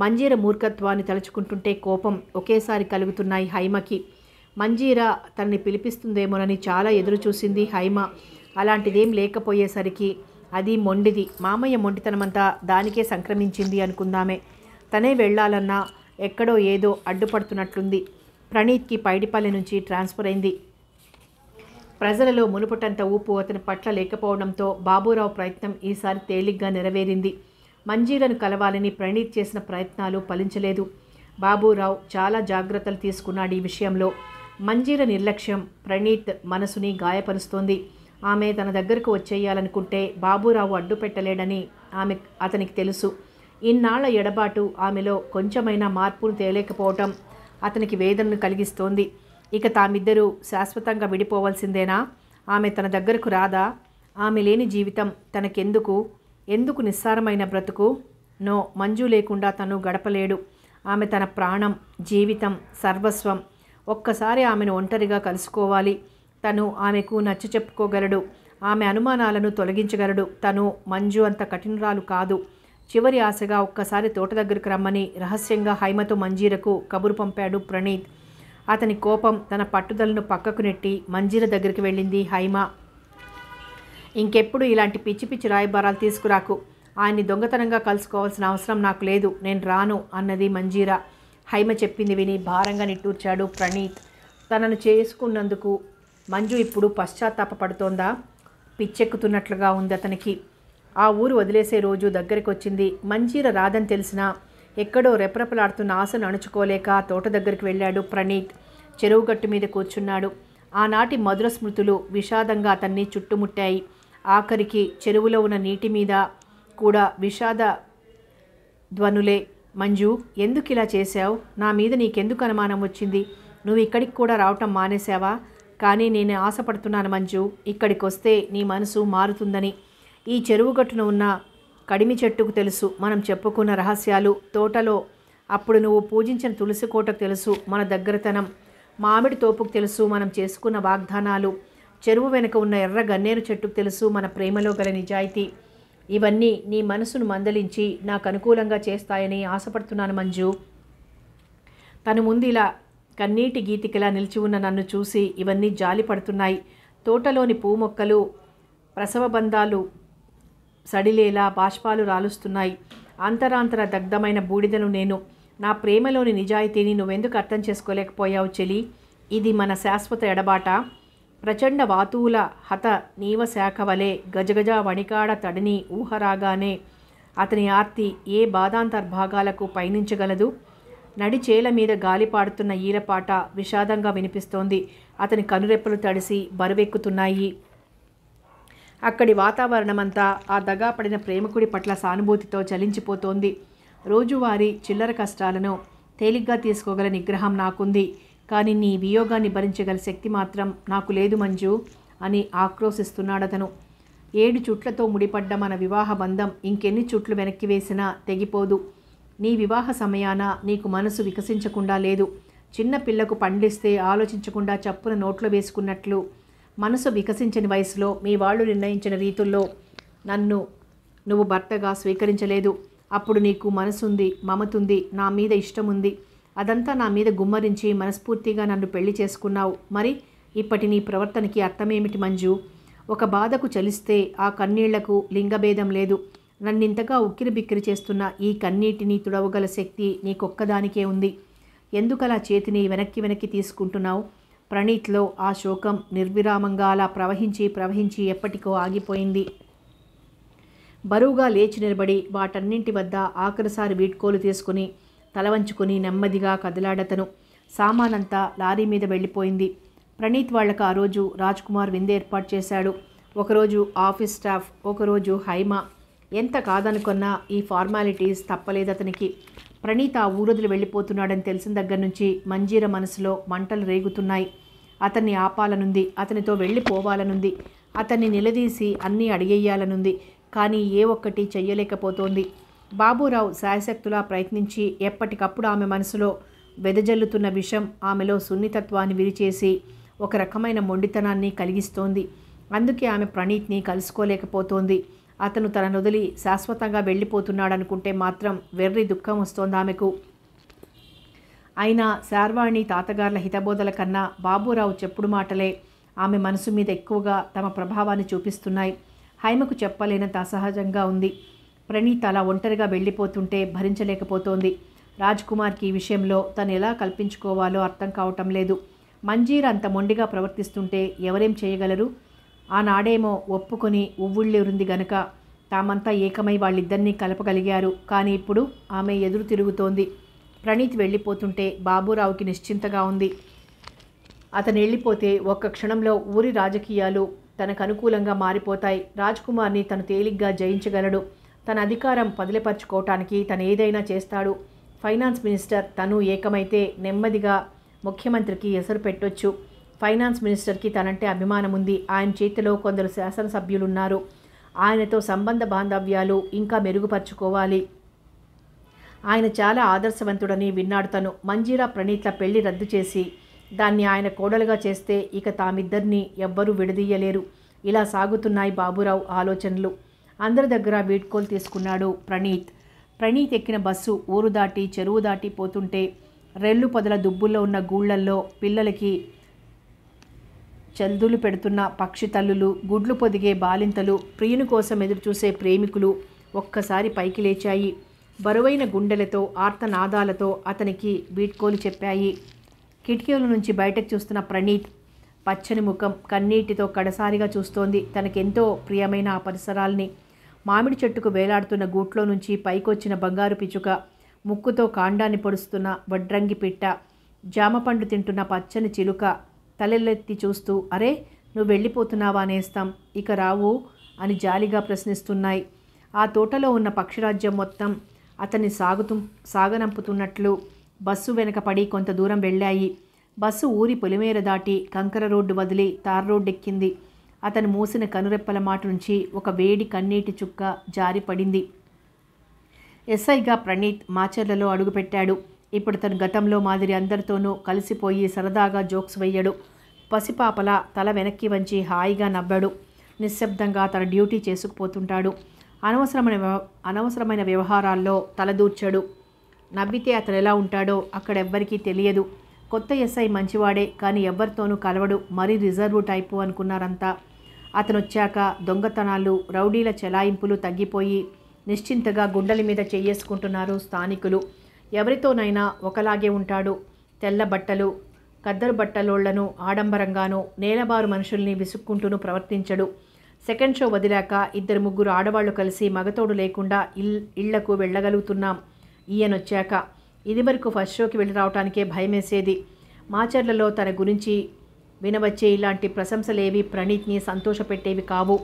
మంజీర మూర్ఖత్వాన్ని తలుచుకుంటుంటే కోపం ఒకేసారి కలుగుతున్నాయి హైమకి మంజీర తనని పిలిపిస్తుందేమోనని చాలా ఎదురుచూసింది హైమ అలాంటిదేం లేకపోయేసరికి అది మొండిది మామయ్య మొండితనమంతా దానికే సంక్రమించింది అనుకుందామే తనే వెళ్ళాలన్నా ఎక్కడో ఏదో అడ్డుపడుతున్నట్లుంది ప్రణీత్కి పైడిపల్లి నుంచి ట్రాన్స్ఫర్ అయింది ప్రజలలో మునుపటంత ఊపు అతని పట్ల లేకపోవడంతో బాబురావు ప్రయత్నం ఈసారి తేలిగ్గా నెరవేరింది మంజీలను కలవాలని ప్రణీత్ చేసిన ప్రయత్నాలు ఫలించలేదు బాబురావు చాలా జాగ్రత్తలు తీసుకున్నాడు ఈ విషయంలో మంజీల నిర్లక్ష్యం ప్రణీత్ మనసుని గాయపరుస్తోంది ఆమె తన దగ్గరకు వచ్చేయాలనుకుంటే బాబురావు అడ్డు పెట్టలేడని ఆమె అతనికి తెలుసు ఇన్నాళ్ల ఎడబాటు ఆమెలో కొంచెమైనా మార్పును తేలేకపోవటం అతనికి వేదనను కలిగిస్తోంది ఇక తామిద్దరూ శాశ్వతంగా విడిపోవలసిందేనా ఆమె తన దగ్గరకు రాదా ఆమె లేని జీవితం తనకెందుకు ఎందుకు నిస్సారమైన బ్రతుకు నో మంజు లేకుండా తను గడపలేడు ఆమె తన ప్రాణం జీవితం సర్వస్వం ఒక్కసారి ఆమెను ఒంటరిగా కలుసుకోవాలి తను ఆమెకు నచ్చ చెప్పుకోగలడు ఆమె అనుమానాలను తొలగించగలడు తను మంజు అంత కఠినరాలు కాదు చివరి ఆశగా ఒక్కసారి తోట దగ్గరకు రమ్మని రహస్యంగా హైమతో మంజీరకు కబురు పంపాడు ప్రణీత్ అతని కోపం తన పట్టుదలను పక్కకు నెట్టి మంజీర దగ్గరికి వెళ్ళింది హైమ ఇంకెప్పుడు ఇలాంటి పిచ్చి పిచ్చి రాయబారాలు తీసుకురాకు ఆయన్ని దొంగతనంగా కలుసుకోవాల్సిన అవసరం నాకు లేదు నేను రాను అన్నది మంజీర హైమ చెప్పింది విని భారంగా నిట్టూర్చాడు ప్రణీత్ తనను చేసుకున్నందుకు మంజు ఇప్పుడు పశ్చాత్తాపడుతోందా పిచ్చెక్కుతున్నట్లుగా ఉంది అతనికి ఆ ఊరు వదిలేసే రోజు దగ్గరికి వచ్చింది మంజీర రాదని తెలిసినా ఎక్కడో రెపరెపలాడుతున్న ఆశను అణుచుకోలేక తోట దగ్గరికి వెళ్ళాడు ప్రణీత్ చెరువు గట్టు మీద కూర్చున్నాడు ఆనాటి మధుర స్మృతులు విషాదంగా అతన్ని చుట్టుముట్టాయి ఆఖరికి చెరువులో ఉన్న నీటి మీద కూడా విషాద ధ్వనులే మంజు ఎందుకు ఇలా చేశావు నా మీద నీకెందుకు అనుమానం వచ్చింది నువ్వు ఇక్కడికి కూడా రావటం మానేశావా కానీ నేను ఆశపడుతున్నాను మంజు ఇక్కడికి వస్తే నీ మనసు మారుతుందని ఈ చెరువు గట్టున ఉన్న కడిమి చెట్టుకు తెలుసు మనం చెప్పుకున్న రహస్యాలు తోటలో అప్పుడు నువ్వు పూజించిన తులసి కోటకు తెలుసు మన దగ్గరతనం మామిడి తోపుకు తెలుసు మనం చేసుకున్న వాగ్దానాలు చెరువు వెనుక ఉన్న ఎర్ర గన్నేరు చెట్టుకు తెలుసు మన ప్రేమలో గల నిజాయితీ ఇవన్నీ నీ మనసును మందలించి నాకు అనుకూలంగా చేస్తాయని ఆశపడుతున్నాను మంజు తను ముందు ఇలా కన్నీటి గీతికిలా నిలిచి ఉన్న నన్ను చూసి ఇవన్నీ జాలి పడుతున్నాయి తోటలోని పూ మొక్కలు ప్రసవ బంధాలు సడిలేలా బాష్పాలు రాలుస్తున్నాయి అంతరాంతర దగ్ధమైన బూడిదను నేను నా ప్రేమలోని నిజాయితీని నువ్వెందుకు అర్థం చేసుకోలేకపోయావు చెలి ఇది మన శాశ్వత ఎడబాట ప్రచండ వాతువుల హత నీవ శాఖ వలె గజగజ వణికాడ తడిని ఊహరాగానే అతని ఆర్తి ఏ బాధాంతర్భాగాలకు పయనించగలదు నడిచేల మీద గాలిపాడుతున్న ఈలపాట విషాదంగా వినిపిస్తోంది అతని కనురెప్పలు తడిసి బరువెక్కుతున్నాయి అక్కడి వాతావరణమంతా ఆ దగాపడిన ప్రేమికుడి పట్ల సానుభూతితో చలించిపోతోంది రోజువారీ చిల్లర కష్టాలను తేలిగ్గా తీసుకోగల నిగ్రహం నాకుంది కానీ నీ వియోగాన్ని భరించగల శక్తి మాత్రం నాకు లేదు మంజు అని ఆక్రోశిస్తున్నాడతను ఏడు చుట్లతో ముడిపడ్డ మన వివాహ బంధం ఇంకెన్ని చుట్లు వెనక్కి వేసినా తెగిపోదు నీ వివాహ సమయాన నీకు మనసు వికసించకుండా లేదు చిన్న పిల్లకు పండిస్తే ఆలోచించకుండా చప్పున నోట్లో వేసుకున్నట్లు మనసు వికసించిన వయసులో మీ వాళ్ళు నిర్ణయించిన రీతుల్లో నన్ను నువ్వు భర్తగా స్వీకరించలేదు అప్పుడు నీకు మనసుంది మమతుంది నా మీద ఇష్టం ఉంది అదంతా నా మీద గుమ్మరించి మనస్ఫూర్తిగా నన్ను పెళ్లి చేసుకున్నావు మరి ఇప్పటి నీ ప్రవర్తనకి అర్థమేమిటి మంజు ఒక బాధకు చలిస్తే ఆ కన్నీళ్లకు లింగభేదం లేదు నన్నింతగా ఉక్కిరి బిక్కిరి చేస్తున్న ఈ కన్నీటిని తుడవగల శక్తి నీకొక్కదానికే ఉంది ఎందుకలా చేతిని వెనక్కి వెనక్కి తీసుకుంటున్నావు ప్రణీత్లో ఆ శోకం నిర్విరామంగా అలా ప్రవహించి ప్రవహించి ఎప్పటికో ఆగిపోయింది బరువుగా లేచి నిలబడి వాటన్నింటి వద్ద ఆఖరిసారి వీడ్కోలు తీసుకుని తలవంచుకుని నెమ్మదిగా కదలాడతను సామానంతా లారీ మీద వెళ్ళిపోయింది ప్రణీత్ వాళ్ళకు ఆ రోజు రాజ్ కుమార్ ఏర్పాటు చేశాడు ఒకరోజు ఆఫీస్ స్టాఫ్ ఒకరోజు హైమ ఎంత కాదనుకున్నా ఈ ఫార్మాలిటీస్ తప్పలేదు అతనికి ప్రణీత్ ఆ ఊరదులు వెళ్ళిపోతున్నాడని తెలిసిన దగ్గర నుంచి మంజీర మనసులో మంటలు రేగుతున్నాయి అతన్ని ఆపాలనుంది అతనితో వెళ్ళిపోవాలనుంది అతన్ని నిలదీసి అన్నీ అడిగేయాలనుంది కానీ ఏ ఒక్కటి చెయ్యలేకపోతోంది బాబురావు శాయశక్తులా ప్రయత్నించి ఎప్పటికప్పుడు ఆమె మనసులో వెదజల్లుతున్న విషం ఆమెలో సున్నితత్వాన్ని విరిచేసి ఒక రకమైన మొండితనాన్ని కలిగిస్తోంది అందుకే ఆమె ప్రణీత్ని కలుసుకోలేకపోతోంది అతను తన వదిలి శాశ్వతంగా వెళ్ళిపోతున్నాడనుకుంటే మాత్రం వెర్రి దుఃఖం వస్తోంది ఆమెకు అయినా శార్వాణి తాతగార్ల హితబోధల కన్నా బాబురావు చెప్పుడు మాటలే ఆమె మనసు మీద ఎక్కువగా తమ ప్రభావాన్ని చూపిస్తున్నాయి హైమకు చెప్పలేనంత అసహజంగా ఉంది ప్రణీత్ అలా ఒంటరిగా వెళ్ళిపోతుంటే భరించలేకపోతోంది కుమార్కి ఈ విషయంలో తను ఎలా కల్పించుకోవాలో అర్థం కావటం లేదు మంజీర్ అంత మొండిగా ప్రవర్తిస్తుంటే ఎవరేం చేయగలరు ఆనాడేమో ఒప్పుకొని ఉవ్వుళ్ళిరుంది గనక తామంతా ఏకమై వాళ్ళిద్దరినీ కలపగలిగారు కానీ ఇప్పుడు ఆమె ఎదురు తిరుగుతోంది ప్రణీత్ వెళ్ళిపోతుంటే బాబురావుకి నిశ్చింతగా ఉంది అతను వెళ్ళిపోతే ఒక్క క్షణంలో ఊరి రాజకీయాలు తనకు అనుకూలంగా మారిపోతాయి కుమార్ని తను తేలిగ్గా జయించగలడు తన అధికారం పదిలపరచుకోవటానికి తను ఏదైనా చేస్తాడు ఫైనాన్స్ మినిస్టర్ తను ఏకమైతే నెమ్మదిగా ముఖ్యమంత్రికి ఎసరు పెట్టొచ్చు ఫైనాన్స్ మినిస్టర్కి తనంటే అభిమానం ఉంది ఆయన చేతిలో కొందరు శాసనసభ్యులున్నారు ఆయనతో సంబంధ బాంధవ్యాలు ఇంకా మెరుగుపరుచుకోవాలి ఆయన చాలా ఆదర్శవంతుడని విన్నాడు తను మంజీరా ప్రణీత్ల పెళ్లి రద్దు చేసి దాన్ని ఆయన కోడలుగా చేస్తే ఇక తామిద్దరినీ ఎవ్వరూ విడదీయలేరు ఇలా సాగుతున్నాయి బాబురావు ఆలోచనలు అందరి దగ్గర వీడ్కోలు తీసుకున్నాడు ప్రణీత్ ప్రణీత్ ఎక్కిన బస్సు ఊరు దాటి చెరువు దాటి పోతుంటే రెల్లు పొదల దుబ్బుల్లో ఉన్న గూళ్ళల్లో పిల్లలకి చల్దులు పెడుతున్న పక్షి తల్లులు గుడ్లు పొదిగే బాలింతలు ప్రియుని కోసం ఎదురుచూసే ప్రేమికులు ఒక్కసారి పైకి లేచాయి బరువైన గుండెలతో ఆర్తనాదాలతో అతనికి వీడ్కోలు చెప్పాయి కిటికీల నుంచి బయటకు చూస్తున్న ప్రణీత్ పచ్చని ముఖం కన్నీటితో కడసారిగా చూస్తోంది తనకెంతో ప్రియమైన ఆ పరిసరాల్ని మామిడి చెట్టుకు వేలాడుతున్న గూట్లో నుంచి పైకొచ్చిన బంగారు పిచ్చుక ముక్కుతో కాండాన్ని పొడుస్తున్న వడ్రంగి పిట్ట జామ పండు తింటున్న పచ్చని చిలుక తలెల్లెత్తి చూస్తూ అరే నువ్వు వెళ్ళిపోతున్నావా అనేస్తాం ఇక రావు అని జాలిగా ప్రశ్నిస్తున్నాయి ఆ తోటలో ఉన్న పక్షిరాజ్యం మొత్తం అతన్ని సాగుతు సాగనంపుతున్నట్లు బస్సు వెనకపడి కొంత దూరం వెళ్ళాయి బస్సు ఊరి పొలిమేర దాటి కంకర రోడ్డు వదిలి తార్ ఎక్కింది అతను మూసిన కనురెప్పల మాట నుంచి ఒక వేడి కన్నీటి చుక్క జారిపడింది ఎస్ఐగా ప్రణీత్ మాచర్లలో అడుగుపెట్టాడు ఇప్పుడు తను గతంలో మాదిరి అందరితోనూ కలిసిపోయి సరదాగా జోక్స్ వెయ్యడు పసిపాపల తల వెనక్కి వంచి హాయిగా నవ్వాడు నిశ్శబ్దంగా తన డ్యూటీ చేసుకుపోతుంటాడు అనవసరమైన అనవసరమైన వ్యవహారాల్లో తలదూర్చడు నవ్వితే అతను ఎలా ఉంటాడో అక్కడ ఎవ్వరికీ తెలియదు కొత్త ఎస్ఐ మంచివాడే కానీ ఎవ్వరితోనూ కలవడు మరీ రిజర్వ్ టైపు అనుకున్నారంతా అతనొచ్చాక దొంగతనాలు రౌడీల చెలాయింపులు తగ్గిపోయి నిశ్చింతగా గుండెల మీద చేయేసుకుంటున్నారు స్థానికులు ఎవరితోనైనా ఒకలాగే ఉంటాడు తెల్ల బట్టలు కద్దరు బట్టలోళ్లను ఆడంబరంగానూ నేలబారు మనుషుల్ని విసుక్కుంటూనూ ప్రవర్తించడు సెకండ్ షో వదిలాక ఇద్దరు ముగ్గురు ఆడవాళ్లు కలిసి మగతోడు లేకుండా ఇల్ ఇళ్లకు వెళ్ళగలుగుతున్నాం ఈయనొచ్చాక ఇది వరకు ఫస్ట్ షోకి వెళ్ళి రావటానికే భయమేసేది మాచర్లలో తన గురించి వినవచ్చే ఇలాంటి ప్రశంసలేవి ప్రణీత్ని సంతోషపెట్టేవి కావు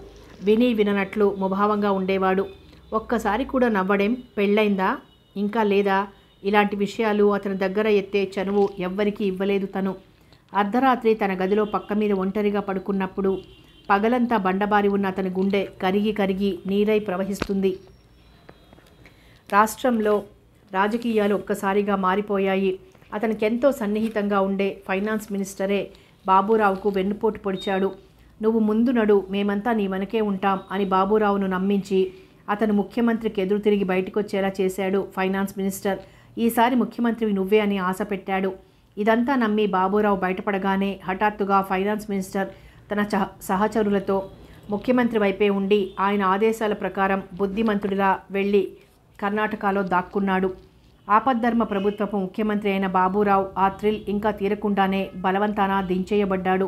విని విననట్లు ముభావంగా ఉండేవాడు ఒక్కసారి కూడా నవ్వడేం పెళ్ళైందా ఇంకా లేదా ఇలాంటి విషయాలు అతని దగ్గర ఎత్తే చనువు ఎవ్వరికీ ఇవ్వలేదు తను అర్ధరాత్రి తన గదిలో పక్క మీద ఒంటరిగా పడుకున్నప్పుడు పగలంతా బండబారి ఉన్న అతని గుండె కరిగి కరిగి నీరై ప్రవహిస్తుంది రాష్ట్రంలో రాజకీయాలు ఒక్కసారిగా మారిపోయాయి అతనికెంతో సన్నిహితంగా ఉండే ఫైనాన్స్ మినిస్టరే బాబురావుకు వెన్నుపోటు పొడిచాడు నువ్వు ముందు నడు మేమంతా నీ వెనకే ఉంటాం అని బాబురావును నమ్మించి అతను ముఖ్యమంత్రికి ఎదురు తిరిగి బయటకొచ్చేలా చేశాడు ఫైనాన్స్ మినిస్టర్ ఈసారి ముఖ్యమంత్రివి నువ్వే అని ఆశ పెట్టాడు ఇదంతా నమ్మి బాబురావు బయటపడగానే హఠాత్తుగా ఫైనాన్స్ మినిస్టర్ తన సహచరులతో ముఖ్యమంత్రి వైపే ఉండి ఆయన ఆదేశాల ప్రకారం బుద్ధిమంతుడిలా వెళ్ళి కర్ణాటకలో దాక్కున్నాడు ఆపద్ధర్మ ప్రభుత్వపు ముఖ్యమంత్రి అయిన బాబురావు ఆ థ్రిల్ ఇంకా తీరకుండానే బలవంతాన దించేయబడ్డాడు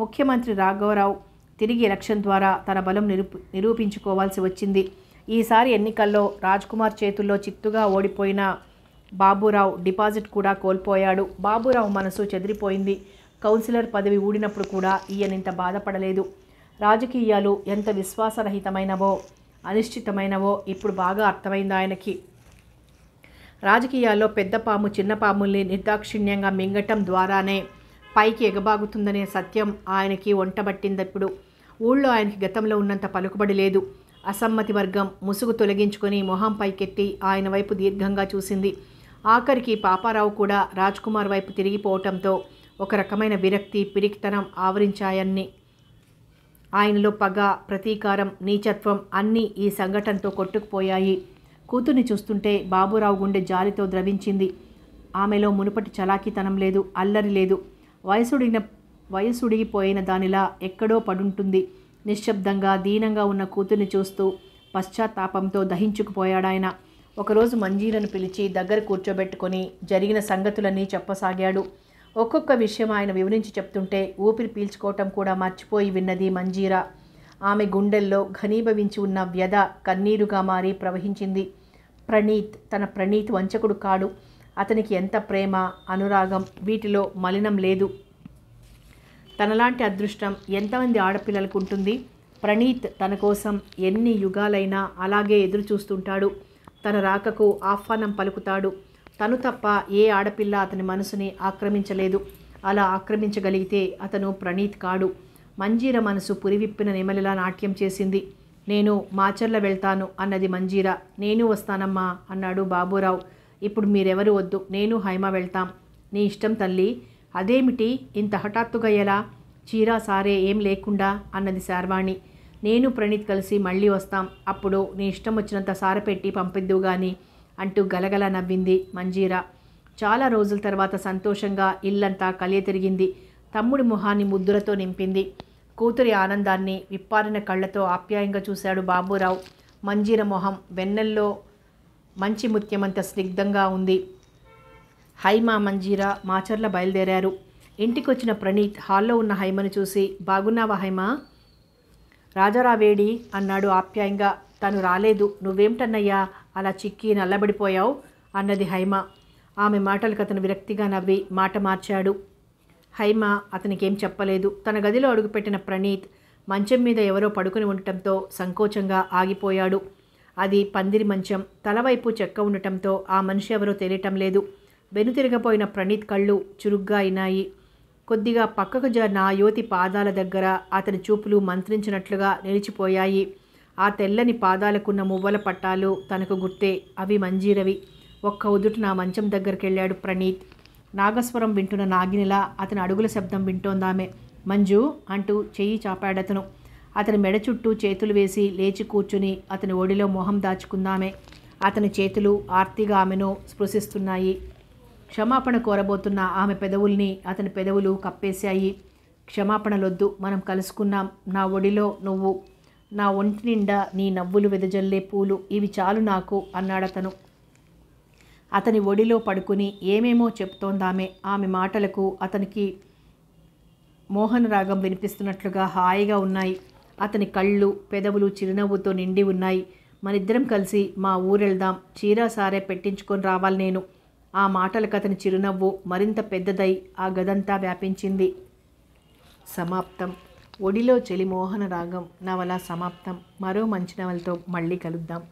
ముఖ్యమంత్రి రాఘవరావు తిరిగి ఎలక్షన్ ద్వారా తన బలం నిరూ నిరూపించుకోవాల్సి వచ్చింది ఈసారి ఎన్నికల్లో రాజ్ కుమార్ చేతుల్లో చిత్తుగా ఓడిపోయిన బాబురావు డిపాజిట్ కూడా కోల్పోయాడు బాబురావు మనసు చెదిరిపోయింది కౌన్సిలర్ పదవి ఊడినప్పుడు కూడా ఈయనింత బాధపడలేదు రాజకీయాలు ఎంత విశ్వాసరహితమైనవో అనిశ్చితమైనవో ఇప్పుడు బాగా అర్థమైంది ఆయనకి రాజకీయాల్లో పెద్ద పాము చిన్న పాముల్ని నిర్దాక్షిణ్యంగా మింగటం ద్వారానే పైకి ఎగబాగుతుందనే సత్యం ఆయనకి ఒంటబట్టింది ఇప్పుడు ఊళ్ళో ఆయనకి గతంలో ఉన్నంత పలుకుబడి లేదు అసమ్మతి వర్గం ముసుగు తొలగించుకొని మొహం పైకెత్తి ఆయన వైపు దీర్ఘంగా చూసింది ఆఖరికి పాపారావు కూడా రాజ్కుమార్ వైపు తిరిగిపోవటంతో ఒక రకమైన విరక్తి పిరికితనం ఆవరించాయన్ని ఆయనలో పగ ప్రతీకారం నీచత్వం అన్నీ ఈ సంఘటనతో కొట్టుకుపోయాయి కూతుర్ని చూస్తుంటే బాబురావు గుండె జాలితో ద్రవించింది ఆమెలో మునుపటి చలాకితనం లేదు అల్లరి లేదు వయసుడిగిన వయసుడిగిపోయిన దానిలా ఎక్కడో పడుంటుంది నిశ్శబ్దంగా దీనంగా ఉన్న కూతుర్ని చూస్తూ పశ్చాత్తాపంతో దహించుకుపోయాడాయన ఒకరోజు మంజీలను పిలిచి దగ్గర కూర్చోబెట్టుకొని జరిగిన సంగతులన్నీ చెప్పసాగాడు ఒక్కొక్క విషయం ఆయన వివరించి చెప్తుంటే ఊపిరి పీల్చుకోవటం కూడా మర్చిపోయి విన్నది మంజీరా ఆమె గుండెల్లో ఘనీభవించి ఉన్న వ్యధ కన్నీరుగా మారి ప్రవహించింది ప్రణీత్ తన ప్రణీత్ వంచకుడు కాడు అతనికి ఎంత ప్రేమ అనురాగం వీటిలో మలినం లేదు తనలాంటి అదృష్టం ఎంతమంది ఆడపిల్లలకు ఉంటుంది ప్రణీత్ తన కోసం ఎన్ని యుగాలైనా అలాగే ఎదురు చూస్తుంటాడు తన రాకకు ఆహ్వానం పలుకుతాడు తను తప్ప ఏ ఆడపిల్ల అతని మనసుని ఆక్రమించలేదు అలా ఆక్రమించగలిగితే అతను ప్రణీత్ కాడు మంజీర మనసు పురివిప్పిన నెమలిలా నాట్యం చేసింది నేను మాచర్ల వెళ్తాను అన్నది మంజీర నేను వస్తానమ్మా అన్నాడు బాబురావు ఇప్పుడు మీరెవరు వద్దు నేను హైమ వెళ్తాం నీ ఇష్టం తల్లి అదేమిటి ఇంత హఠాత్తుగా ఎలా చీరా సారే ఏం లేకుండా అన్నది శార్వాణి నేను ప్రణీత్ కలిసి మళ్ళీ వస్తాం అప్పుడు నీ ఇష్టం వచ్చినంత సార పెట్టి పంపిద్దు కానీ అంటూ గలగల నవ్వింది మంజీరా చాలా రోజుల తర్వాత సంతోషంగా ఇల్లంతా కలియ తిరిగింది తమ్ముడి మొహాన్ని ముద్దులతో నింపింది కూతురి ఆనందాన్ని విప్పారిన కళ్ళతో ఆప్యాయంగా చూశాడు బాబురావు మంజీర మొహం వెన్నెల్లో మంచి ముత్యమంత స్నిగ్ధంగా ఉంది హైమా మంజీరా మాచర్ల బయలుదేరారు ఇంటికొచ్చిన ప్రణీత్ హాల్లో ఉన్న హైమను చూసి బాగున్నావా హైమా రాజారావేడి అన్నాడు ఆప్యాయంగా తను రాలేదు నువ్వేమిటన్నయ్యా అలా చిక్కి నల్లబడిపోయావు అన్నది హైమ ఆమె మాటలకు అతను విరక్తిగా నవ్వి మాట మార్చాడు హైమ అతనికేం చెప్పలేదు తన గదిలో అడుగుపెట్టిన ప్రణీత్ మంచం మీద ఎవరో పడుకుని ఉండటంతో సంకోచంగా ఆగిపోయాడు అది పందిరి మంచం తలవైపు చెక్క ఉండటంతో ఆ మనిషి ఎవరో తెలియటం లేదు వెనుతిరగపోయిన ప్రణీత్ కళ్ళు చురుగ్గా అయినాయి కొద్దిగా పక్కకు జరిగిన యువతి పాదాల దగ్గర అతని చూపులు మంత్రించినట్లుగా నిలిచిపోయాయి ఆ తెల్లని పాదాలకున్న మువ్వల పట్టాలు తనకు గుర్తే అవి మంజీరవి ఒక్క ఉదుట నా మంచం దగ్గరికెళ్ళాడు ప్రణీత్ నాగస్వరం వింటున్న నాగినిలా అతని అడుగుల శబ్దం వింటోందామె మంజు అంటూ చెయ్యి చాపాడతను అతని మెడ చుట్టూ చేతులు వేసి లేచి కూర్చుని అతని ఒడిలో మొహం దాచుకుందామే అతని చేతులు ఆర్తిగా ఆమెను స్పృశిస్తున్నాయి క్షమాపణ కోరబోతున్న ఆమె పెదవుల్ని అతని పెదవులు కప్పేశాయి క్షమాపణలొద్దు మనం కలుసుకున్నాం నా ఒడిలో నువ్వు నా ఒంటి నిండా నీ నవ్వులు వెదజల్లే పూలు ఇవి చాలు నాకు అన్నాడతను అతని ఒడిలో పడుకుని ఏమేమో చెప్తోందామె ఆమె మాటలకు అతనికి మోహన రాగం వినిపిస్తున్నట్లుగా హాయిగా ఉన్నాయి అతని కళ్ళు పెదవులు చిరునవ్వుతో నిండి ఉన్నాయి మనిద్దరం కలిసి మా ఊరెళ్దాం చీరా సారే పెట్టించుకొని రావాలి నేను ఆ మాటలకు అతని చిరునవ్వు మరింత పెద్దదై ఆ గదంతా వ్యాపించింది సమాప్తం ఒడిలో చెలి మోహన రాగం నవల సమాప్తం మరో మంచి నవలతో మళ్ళీ కలుద్దాం